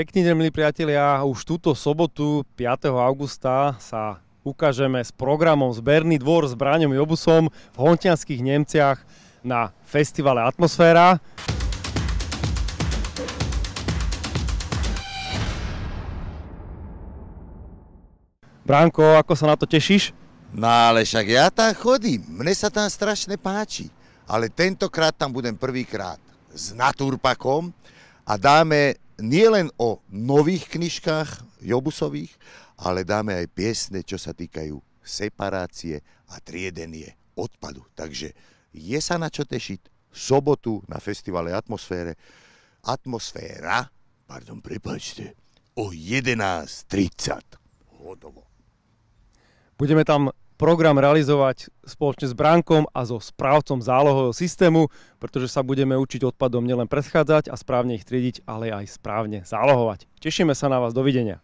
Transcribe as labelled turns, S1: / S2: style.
S1: Pekný deň, milí priatelia. Už túto sobotu, 5. augusta, sa ukážeme s programom Zberný dvor s Bráňom Jobusom v Hontianských Nemciach na festivale Atmosféra. Bránko, ako sa na to
S2: tešíš? No ale však ja tam chodím, mne sa tam strašne páči. Ale tentokrát tam budem prvýkrát s naturpakom a dáme nie len o nových knižkách Jobusových, ale dáme aj piesne, čo sa týkajú separácie a triedenie odpadu. Takže je sa na čo tešiť sobotu na festivale Atmosfére. Atmosféra, pardon, prepáčte, o 11.30.
S3: Hotovo.
S1: Budeme tam program realizovať spoločne s Brankom a so správcom zálohového systému, pretože sa budeme učiť odpadom nielen predchádzať a správne ich triediť, ale aj správne zálohovať. Tešíme sa na vás, dovidenia.